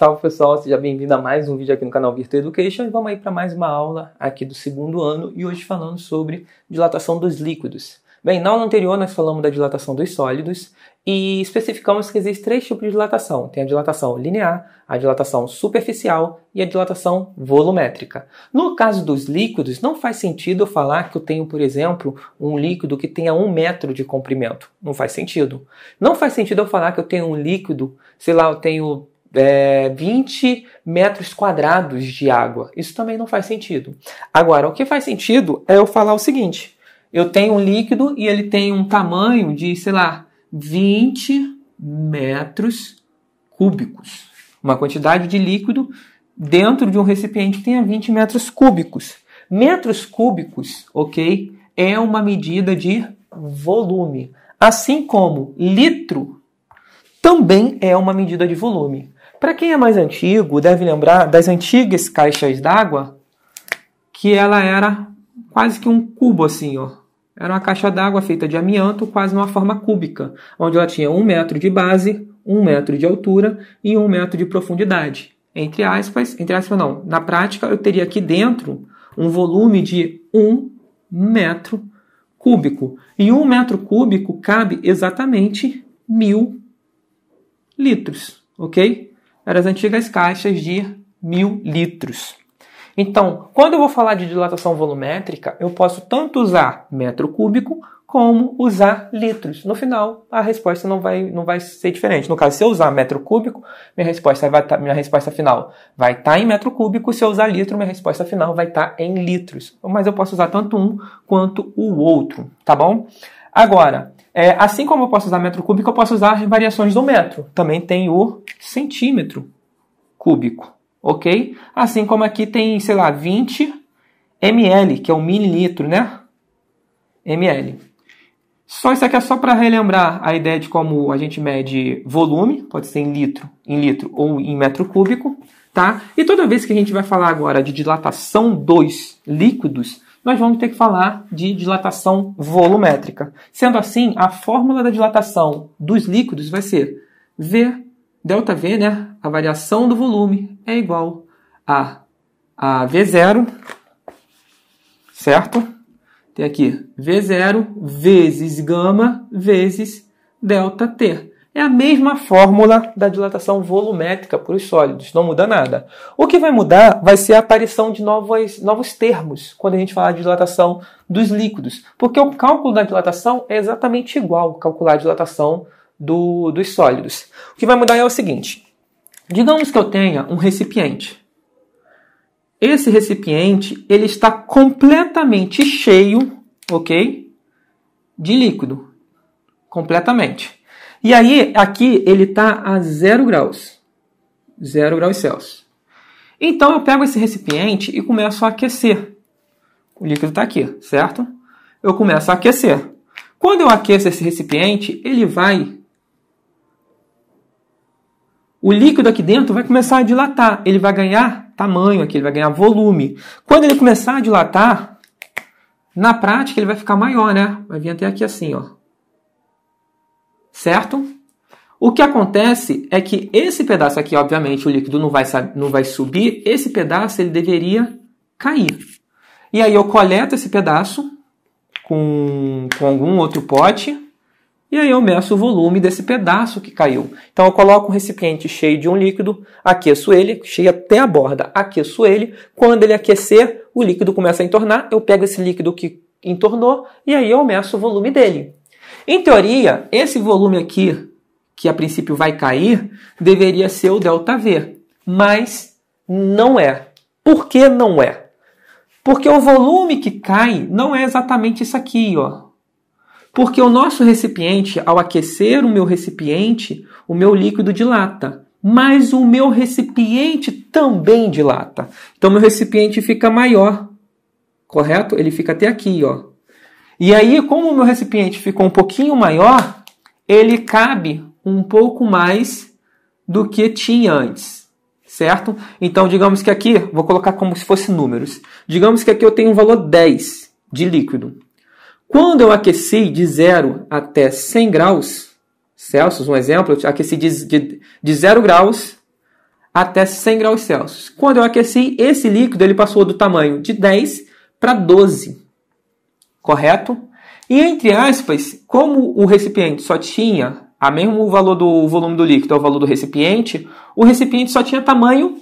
Salve pessoal, seja bem-vindo a mais um vídeo aqui no canal Virtual Education e vamos aí para mais uma aula aqui do segundo ano e hoje falando sobre dilatação dos líquidos. Bem, na aula anterior nós falamos da dilatação dos sólidos e especificamos que existem três tipos de dilatação. Tem a dilatação linear, a dilatação superficial e a dilatação volumétrica. No caso dos líquidos, não faz sentido eu falar que eu tenho, por exemplo, um líquido que tenha um metro de comprimento. Não faz sentido. Não faz sentido eu falar que eu tenho um líquido, sei lá, eu tenho é, 20 metros quadrados de água. Isso também não faz sentido. Agora, o que faz sentido é eu falar o seguinte: eu tenho um líquido e ele tem um tamanho de, sei lá, 20 metros cúbicos. Uma quantidade de líquido dentro de um recipiente que tenha 20 metros cúbicos. Metros cúbicos, ok? É uma medida de volume. Assim como litro também é uma medida de volume. Para quem é mais antigo, deve lembrar das antigas caixas d'água, que ela era quase que um cubo assim, ó. Era uma caixa d'água feita de amianto, quase numa forma cúbica, onde ela tinha um metro de base, um metro de altura e um metro de profundidade. Entre aspas, entre aspas não. Na prática, eu teria aqui dentro um volume de um metro cúbico. E um metro cúbico cabe exatamente mil litros, ok? eram as antigas caixas de mil litros. Então, quando eu vou falar de dilatação volumétrica, eu posso tanto usar metro cúbico como usar litros. No final, a resposta não vai, não vai ser diferente. No caso, se eu usar metro cúbico, minha resposta, vai tá, minha resposta final vai estar tá em metro cúbico. Se eu usar litro, minha resposta final vai estar tá em litros. Mas eu posso usar tanto um quanto o outro, tá bom? Agora, é, assim como eu posso usar metro cúbico, eu posso usar as variações do metro. Também tem o centímetro cúbico, ok? Assim como aqui tem, sei lá, 20 ml, que é um mililitro, né? ml. Só isso aqui é só para relembrar a ideia de como a gente mede volume, pode ser em litro, em litro ou em metro cúbico, tá? E toda vez que a gente vai falar agora de dilatação dos líquidos, nós vamos ter que falar de dilatação volumétrica. Sendo assim, a fórmula da dilatação dos líquidos vai ser V, delta V, né? A variação do volume é igual a, a V0, certo? Tem aqui V0 vezes gama vezes delta T. É a mesma fórmula da dilatação volumétrica para os sólidos, não muda nada. O que vai mudar vai ser a aparição de novos, novos termos quando a gente falar de dilatação dos líquidos, porque o cálculo da dilatação é exatamente igual calcular a dilatação do, dos sólidos. O que vai mudar é o seguinte: digamos que eu tenha um recipiente. Esse recipiente ele está completamente cheio, ok, de líquido, completamente. E aí, aqui ele está a zero graus. zero graus Celsius. Então eu pego esse recipiente e começo a aquecer. O líquido está aqui, certo? Eu começo a aquecer. Quando eu aqueço esse recipiente, ele vai. O líquido aqui dentro vai começar a dilatar. Ele vai ganhar tamanho aqui, ele vai ganhar volume. Quando ele começar a dilatar, na prática ele vai ficar maior, né? Vai vir até aqui assim, ó certo? O que acontece é que esse pedaço aqui, obviamente, o líquido não vai, não vai subir, esse pedaço ele deveria cair. E aí eu coleto esse pedaço com, com algum outro pote e aí eu meço o volume desse pedaço que caiu. Então eu coloco um recipiente cheio de um líquido, aqueço ele, cheio até a borda, aqueço ele. Quando ele aquecer, o líquido começa a entornar, eu pego esse líquido que entornou e aí eu meço o volume dele. Em teoria, esse volume aqui, que a princípio vai cair, deveria ser o ΔV, mas não é. Por que não é? Porque o volume que cai não é exatamente isso aqui, ó. Porque o nosso recipiente, ao aquecer o meu recipiente, o meu líquido dilata mas o meu recipiente também dilata. Então, meu recipiente fica maior, correto? Ele fica até aqui, ó. E aí, como o meu recipiente ficou um pouquinho maior, ele cabe um pouco mais do que tinha antes, certo? Então, digamos que aqui, vou colocar como se fosse números. Digamos que aqui eu tenho um valor 10 de líquido. Quando eu aqueci de 0 até 100 graus Celsius, um exemplo, eu aqueci de, de, de 0 graus até 100 graus Celsius. Quando eu aqueci, esse líquido ele passou do tamanho de 10 para 12 correto? E entre aspas, como o recipiente só tinha a mesmo valor do volume do líquido ao valor do recipiente, o recipiente só tinha tamanho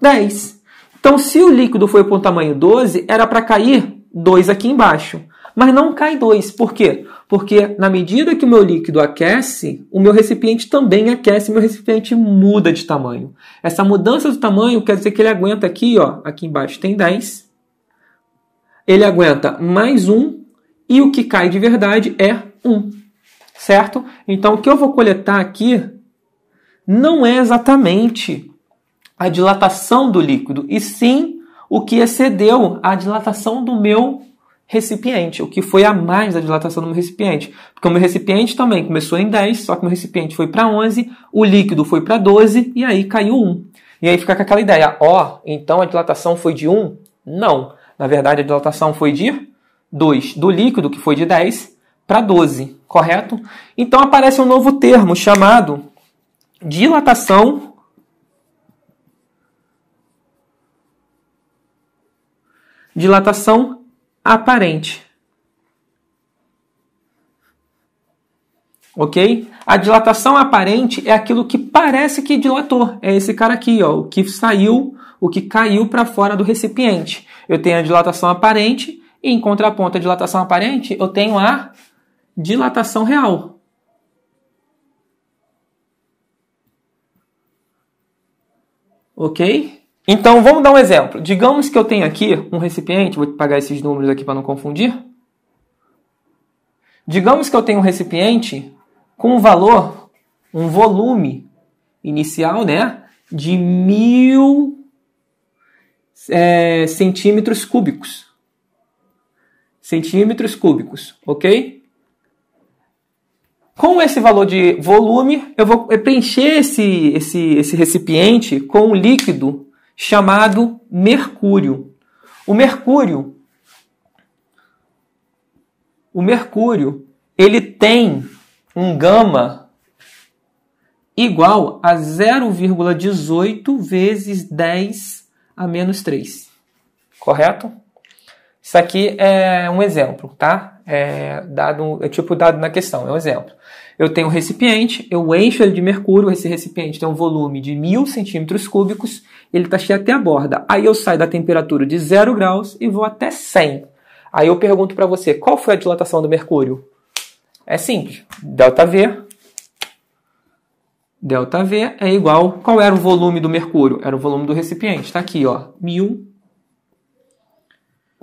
10. Então, se o líquido foi para o tamanho 12, era para cair 2 aqui embaixo. Mas não cai 2. Por quê? Porque na medida que o meu líquido aquece, o meu recipiente também aquece, meu recipiente muda de tamanho. Essa mudança de tamanho quer dizer que ele aguenta aqui, ó, aqui embaixo tem 10, ele aguenta mais um e o que cai de verdade é um, certo? Então o que eu vou coletar aqui não é exatamente a dilatação do líquido, e sim o que excedeu a dilatação do meu recipiente, o que foi a mais da dilatação do meu recipiente. Porque o meu recipiente também começou em 10, só que o meu recipiente foi para 11, o líquido foi para 12 e aí caiu 1. E aí fica com aquela ideia, ó, oh, então a dilatação foi de 1? Não. Na verdade, a dilatação foi de 2, do líquido, que foi de 10, para 12, correto? Então aparece um novo termo chamado dilatação dilatação aparente. ok? A dilatação aparente é aquilo que parece que dilatou. É esse cara aqui, ó, o que saiu o que caiu para fora do recipiente. Eu tenho a dilatação aparente e, em contraponto à dilatação aparente, eu tenho a dilatação real. Ok? Então vamos dar um exemplo. Digamos que eu tenho aqui um recipiente, vou pagar esses números aqui para não confundir. Digamos que eu tenho um recipiente com um valor, um volume inicial, né, de mil é, centímetros cúbicos. Centímetros cúbicos, ok? Com esse valor de volume, eu vou preencher esse, esse, esse recipiente com um líquido chamado mercúrio. O mercúrio, o mercúrio, ele tem um gama igual a 0,18 vezes 10 a menos 3. Correto? Isso aqui é um exemplo, tá? É, dado, é tipo dado na questão, é um exemplo. Eu tenho um recipiente, eu encho ele de mercúrio, esse recipiente tem um volume de mil centímetros cúbicos, ele está cheio até a borda. Aí eu saio da temperatura de 0 graus e vou até 100. Aí eu pergunto para você, qual foi a dilatação do mercúrio? É simples, delta V ΔV é igual. Qual era o volume do mercúrio? Era o volume do recipiente. Está aqui, ó. Mil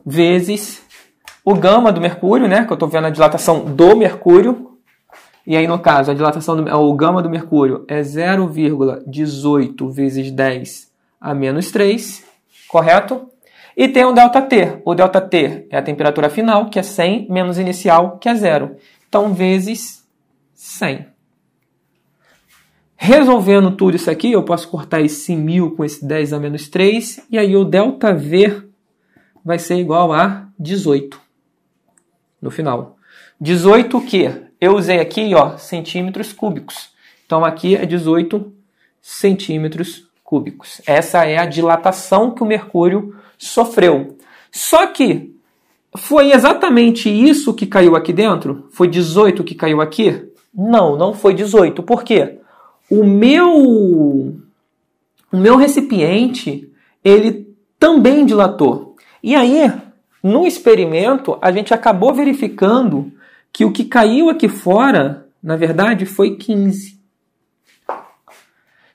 vezes o gama do mercúrio, né? Que eu estou vendo a dilatação do mercúrio. E aí, no caso, a dilatação do o gama do mercúrio é 0,18 vezes 10 a menos 3, correto? E tem o ΔT. O ΔT é a temperatura final, que é 100, menos inicial, que é zero. Então, vezes 100. Resolvendo tudo isso aqui, eu posso cortar esse 1.000 com esse 10 a menos 3, e aí o ΔV vai ser igual a 18 no final. 18 o quê? eu usei aqui, ó, centímetros cúbicos. Então aqui é 18 centímetros cúbicos. Essa é a dilatação que o mercúrio sofreu. Só que foi exatamente isso que caiu aqui dentro? Foi 18 que caiu aqui? Não, não foi 18. Por quê? o meu o meu recipiente ele também dilatou. E aí, no experimento, a gente acabou verificando que o que caiu aqui fora, na verdade, foi 15.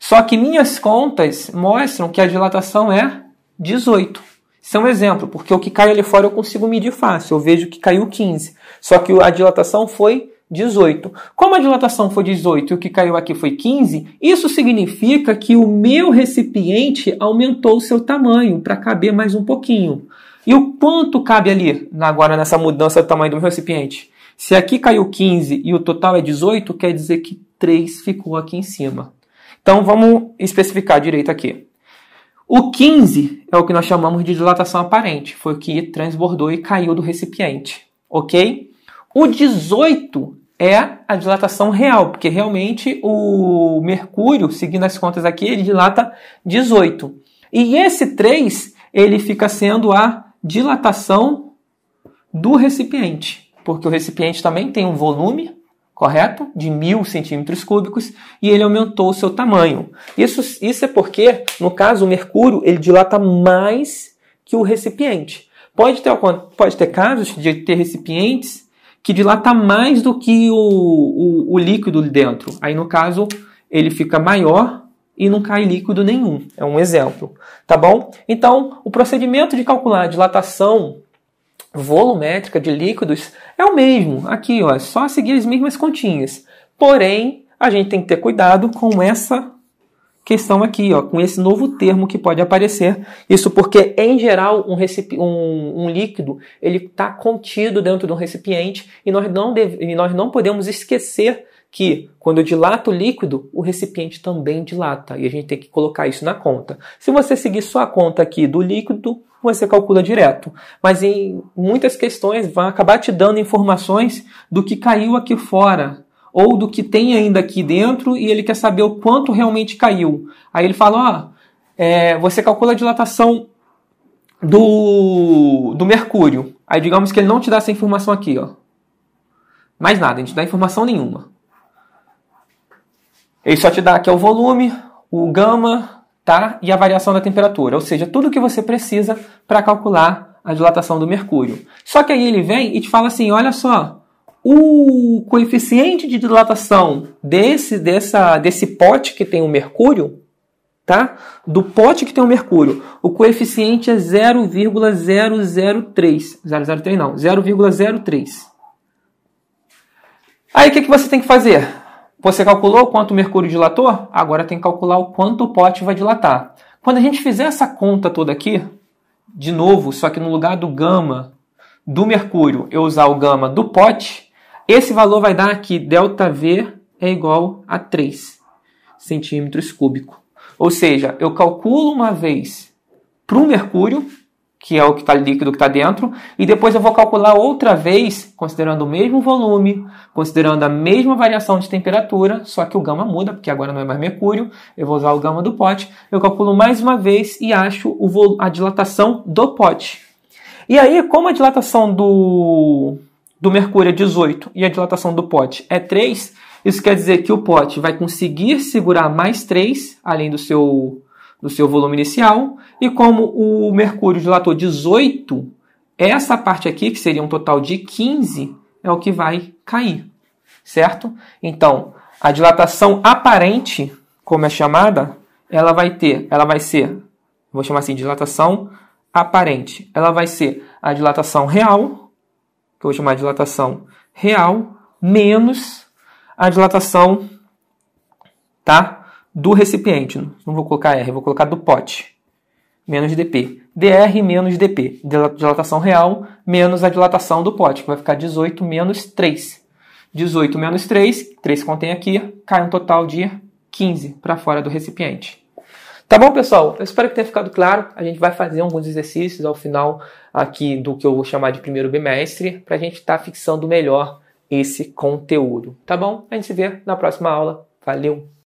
Só que minhas contas mostram que a dilatação é 18. Isso é um exemplo, porque o que cai ali fora eu consigo medir fácil. Eu vejo que caiu 15. Só que a dilatação foi 18. Como a dilatação foi 18 e o que caiu aqui foi 15, isso significa que o meu recipiente aumentou o seu tamanho para caber mais um pouquinho. E o quanto cabe ali agora nessa mudança do tamanho do meu recipiente? Se aqui caiu 15 e o total é 18, quer dizer que 3 ficou aqui em cima. Então vamos especificar direito aqui. O 15 é o que nós chamamos de dilatação aparente, foi o que transbordou e caiu do recipiente, ok? O 18 é a dilatação real, porque realmente o Mercúrio, seguindo as contas aqui, ele dilata 18. E esse 3, ele fica sendo a dilatação do recipiente, porque o recipiente também tem um volume, correto? De mil centímetros cúbicos e ele aumentou o seu tamanho. Isso, isso é porque, no caso, o mercúrio ele dilata mais que o recipiente. Pode ter, pode ter casos de ter recipientes que dilata tá mais do que o, o, o líquido dentro. Aí, no caso, ele fica maior e não cai líquido nenhum. É um exemplo, tá bom? Então, o procedimento de calcular a dilatação volumétrica de líquidos é o mesmo. Aqui, ó, é só seguir as mesmas continhas. Porém, a gente tem que ter cuidado com essa que estão aqui, ó, com esse novo termo que pode aparecer. Isso porque, em geral, um, um, um líquido ele está contido dentro de um recipiente e nós, não e nós não podemos esquecer que, quando eu dilato o líquido, o recipiente também dilata e a gente tem que colocar isso na conta. Se você seguir só a conta aqui do líquido, você calcula direto. Mas em muitas questões vai acabar te dando informações do que caiu aqui fora, ou do que tem ainda aqui dentro e ele quer saber o quanto realmente caiu. Aí ele fala: ó, é, você calcula a dilatação do, do mercúrio. Aí digamos que ele não te dá essa informação aqui, ó. Mais nada, gente não dá informação nenhuma. Ele só te dá aqui o volume, o gama, tá? E a variação da temperatura, ou seja, tudo o que você precisa para calcular a dilatação do mercúrio. Só que aí ele vem e te fala assim: olha só, o coeficiente de dilatação desse, dessa, desse pote que tem o mercúrio, tá? Do pote que tem o mercúrio, o coeficiente é 0,003. 003 não, 0,03. Aí o que, que você tem que fazer? Você calculou quanto o mercúrio dilatou? Agora tem que calcular o quanto o pote vai dilatar. Quando a gente fizer essa conta toda aqui, de novo, só que no lugar do gama do mercúrio, eu usar o gama do pote, esse valor vai dar aqui, ΔV é igual a 3 centímetros cúbicos. Ou seja, eu calculo uma vez para o mercúrio, que é o que está líquido que está dentro, e depois eu vou calcular outra vez, considerando o mesmo volume, considerando a mesma variação de temperatura, só que o gama muda, porque agora não é mais mercúrio, eu vou usar o gama do pote, eu calculo mais uma vez e acho a dilatação do pote. E aí, como a dilatação do do mercúrio é 18 e a dilatação do pote é 3, isso quer dizer que o pote vai conseguir segurar mais 3, além do seu, do seu volume inicial, e como o mercúrio dilatou 18, essa parte aqui, que seria um total de 15, é o que vai cair, certo? Então, a dilatação aparente, como é chamada, ela vai ter, ela vai ser, vou chamar assim, dilatação aparente. Ela vai ser a dilatação real, que eu vou chamar de dilatação real, menos a dilatação tá, do recipiente. Não vou colocar R, vou colocar do pote, menos dP. dR menos dP, dilatação real menos a dilatação do pote, que vai ficar 18 menos 3. 18 menos 3, 3 contém aqui, cai um total de 15 para fora do recipiente. Tá bom, pessoal? Eu espero que tenha ficado claro. A gente vai fazer alguns exercícios ao final aqui do que eu vou chamar de primeiro bimestre, para a gente estar tá fixando melhor esse conteúdo. Tá bom? A gente se vê na próxima aula. Valeu!